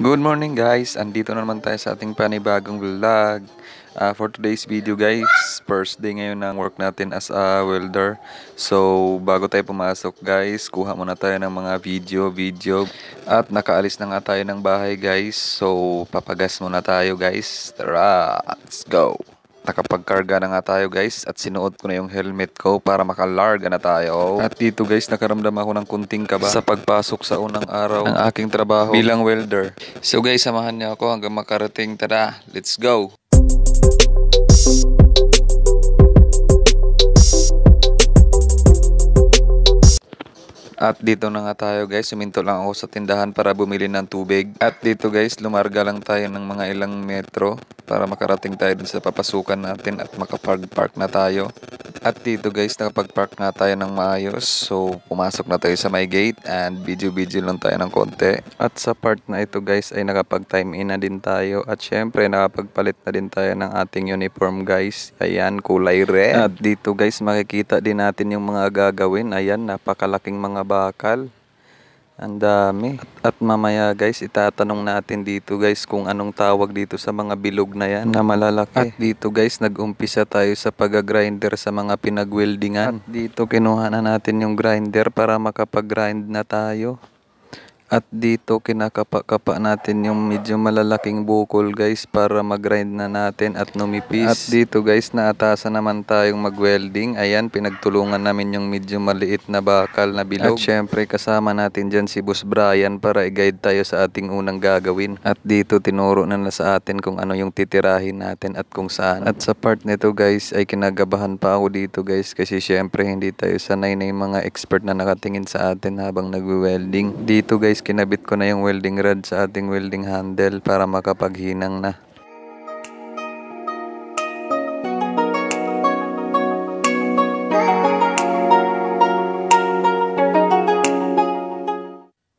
Good morning guys! Andito na naman tayo sa ating panibagong vlog. Uh, for today's video guys, first day ngayon ng work natin as a welder. So bago tayo pumasok guys, kuha muna tayo ng mga video, video. At nakaalis na nga tayo ng bahay guys. So papagas muna tayo guys. Tara! Let's go! Nakapagkarga na nga tayo guys at sinuot ko na yung helmet ko para makalarga na tayo. At dito guys nakaramdam ako ng kunting kaba sa pagpasok sa unang araw ng aking trabaho bilang welder. So guys samahan niyo ako hanggang makarating. Tara, let's go! Thank you At dito na nga tayo guys, suminto lang ako sa tindahan para bumili ng tubig. At dito guys, lumarga lang tayo ng mga ilang metro para makarating tayo dun sa papasukan natin at makapag-park na tayo. At dito guys, nakapag-park na tayo ng maayos. So, pumasok na tayo sa my gate and video-video lang tayo ng konti. At sa part na ito guys, ay nakapag-time in na din tayo. At syempre, nakapagpalit na din tayo ng ating uniform guys. Ayan, kulay red. At dito guys, makikita din natin yung mga gagawin. Ayan, napakalaking mga bakal. Ang dami. At, at mamaya guys, itatanong natin dito guys kung anong tawag dito sa mga bilog na yan na malalaki. At dito guys, nag-umpisa tayo sa pag-grinder sa mga pinag-weldingan. At dito kinuha na natin yung grinder para makapag-grind na tayo. At dito kinakapa-kapa natin yung medyo malalaking bukol guys para mag-grind na natin at numipis. At dito guys naatasan naman tayong mag-welding. Ayan pinagtulungan namin yung medyo maliit na bakal na bilog. At syempre kasama natin dyan si Boss Brian para i-guide tayo sa ating unang gagawin. At dito tinuro na na sa atin kung ano yung titirahin natin at kung saan. At sa part nito guys ay kinagabahan pa ako dito guys kasi syempre hindi tayo sanay na yung mga expert na nakatingin sa atin habang nagwe-welding. Dito guys guys, kinabit ko na yung welding rod sa ating welding handle para makapaghinang na.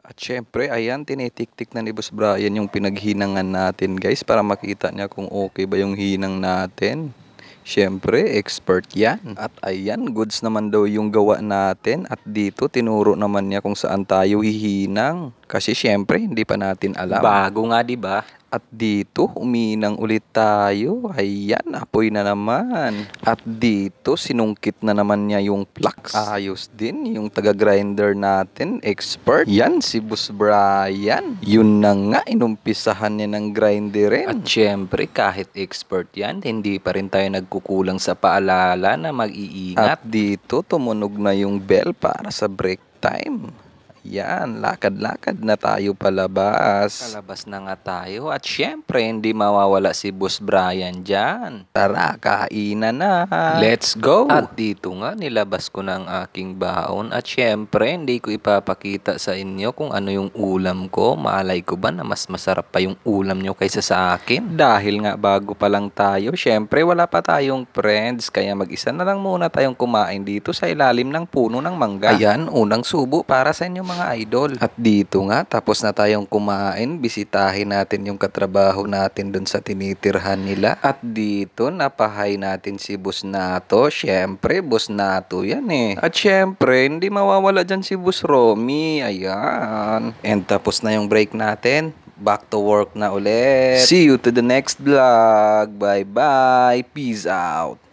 At syempre, ayan, tinitiktik na ni Boss Brian yung pinaghinangan natin guys para makita niya kung okay ba yung hinang natin. Siyempre, expert yan. Hmm. At ayan, goods naman daw yung gawa natin. At dito, tinuro naman niya kung saan tayo hihinang. Kasi syempre, hindi pa natin alam. Bago nga, di ba? At dito, uminang ulit tayo. Ayan, apoy na naman. At dito, sinungkit na naman niya yung flux. Ayos din, yung taga-grinder natin, expert. Yan, si Bus Brian. Yun na nga, inumpisahan niya ng rin. At syempre, kahit expert yan, hindi pa rin tayo nagkukulang sa paalala na mag-iingat. At dito, tumunog na yung bell para sa break time. Yan, lakad-lakad na tayo palabas. Palabas na nga tayo at syempre hindi mawawala si Boss Brian dyan. Tara, kainan na. Let's go! At dito nga nilabas ko ng aking baon at syempre hindi ko ipapakita sa inyo kung ano yung ulam ko. Maalay ko ba na mas masarap pa yung ulam nyo kaysa sa akin? Dahil nga bago pa lang tayo, syempre wala pa tayong friends kaya mag-isa na lang muna tayong kumain dito sa ilalim ng puno ng mangga. Ayan, unang subo para sa inyo mga idol. At dito nga, tapos na tayong kumain, bisitahin natin yung katrabaho natin dun sa tinitirhan nila. At dito, napahay natin si Boss Nato. Siyempre, Boss Nato yan eh. At siyempre, hindi mawawala dyan si Boss Romy. Ayan. And tapos na yung break natin back to work na ulit. See you to the next vlog. Bye-bye. Peace out.